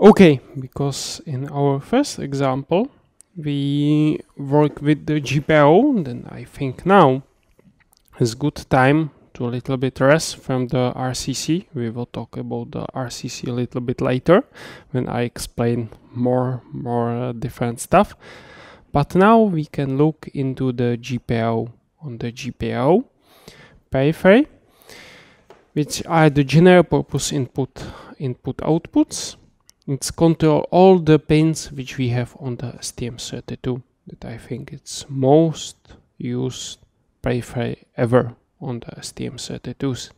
Okay, because in our first example we work with the GPIO, then I think now is good time to a little bit rest from the RCC. We will talk about the RCC a little bit later when I explain more more uh, different stuff. But now we can look into the GPIO on the GPIO periphery, which are the general purpose input input outputs it's control all the pins which we have on the STM32 that I think it's most used periphery ever on the STM32s.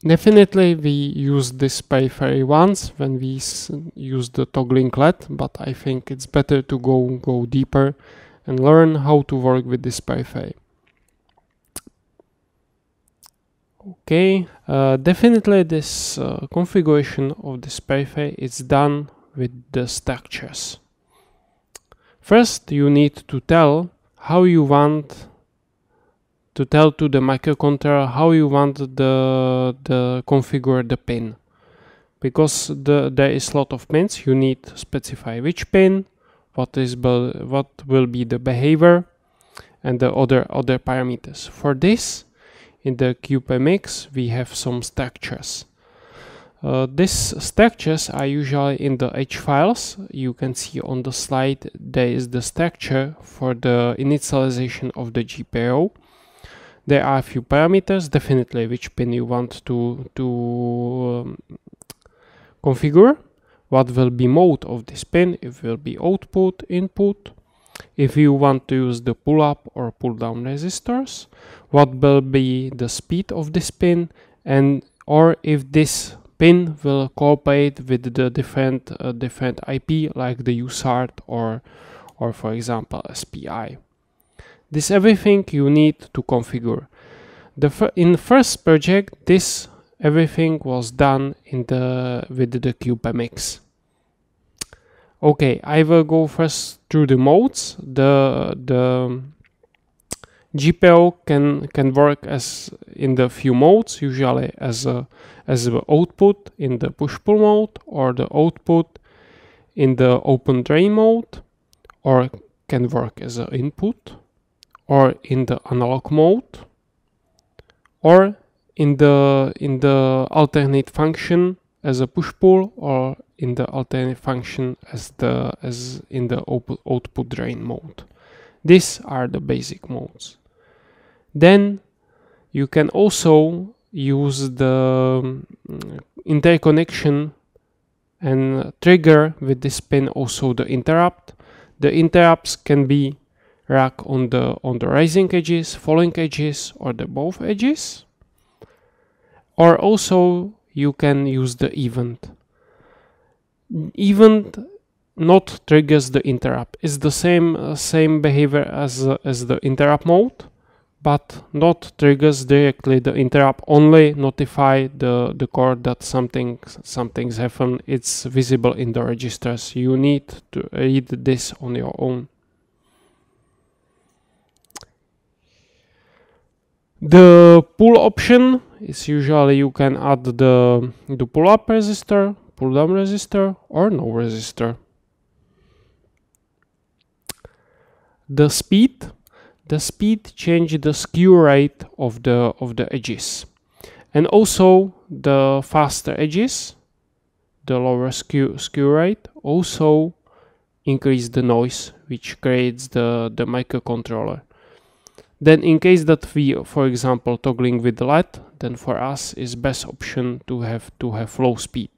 Definitely we use this periphery once when we use the toggling LED, but I think it's better to go, go deeper and learn how to work with this periphery. okay uh, definitely this uh, configuration of this pathway is done with the structures first you need to tell how you want to tell to the microcontroller how you want the the configure the pin because the, there is a lot of pins you need to specify which pin what is what will be the behavior and the other other parameters for this in the CubeMX we have some structures. Uh, these structures are usually in the H files. You can see on the slide there is the structure for the initialization of the GPIO. There are a few parameters, definitely which pin you want to, to um, configure, what will be mode of this pin, it will be output, input, if you want to use the pull-up or pull-down resistors, what will be the speed of this pin and or if this pin will cooperate with the different, uh, different IP like the USART or, or for example SPI. This everything you need to configure. The in first project this everything was done in the, with the CubeMX okay i will go first through the modes the the GPL can can work as in the few modes, usually as a as the output in the push-pull mode or the output in the open drain mode, or can work as an input, or in the analog mode, or in the in the alternate function as a push-pull or in the alternate function as the as in the output drain mode. These are the basic modes. Then you can also use the um, interconnection and trigger with this pin also the interrupt. The interrupts can be rack on the on the rising edges, falling edges, or the both edges. Or also you can use the event even not triggers the interrupt. It's the same uh, same behavior as uh, as the interrupt mode, but not triggers directly the interrupt. Only notify the the core that something something's happened. It's visible in the registers. You need to read this on your own. The pull option is usually you can add the the pull up resistor pull down resistor or no resistor. The speed, the speed changes the skew rate of the of the edges, and also the faster edges, the lower skew skew rate also increase the noise which creates the the microcontroller. Then in case that we, for example, toggling with the light, then for us is best option to have to have low speed.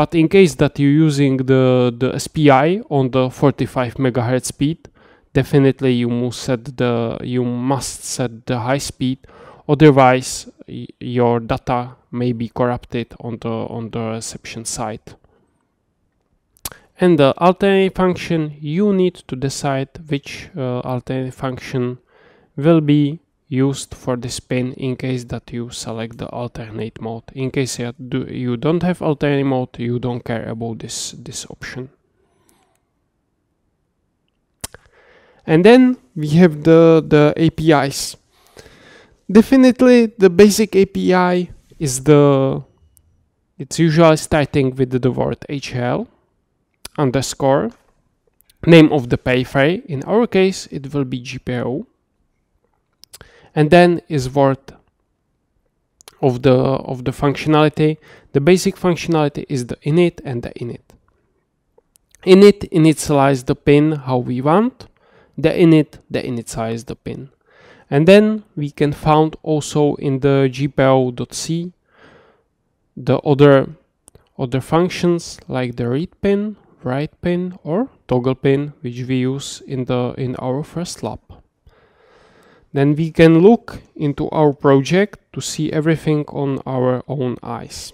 But in case that you're using the, the SPI on the 45 megahertz speed, definitely you must set the you must set the high speed, otherwise your data may be corrupted on the on the reception side. And the alternate function, you need to decide which uh, alternate function will be used for this pin in case that you select the alternate mode. In case you don't have alternate mode, you don't care about this, this option. And then we have the, the APIs. Definitely the basic API is the, it's usually starting with the word HL underscore name of the pay In our case, it will be GPO and then is worth of the of the functionality the basic functionality is the init and the init init initialize the pin how we want the init the initialize the pin and then we can found also in the gpio.c the other other functions like the read pin write pin or toggle pin which we use in the in our first lab then we can look into our project to see everything on our own eyes.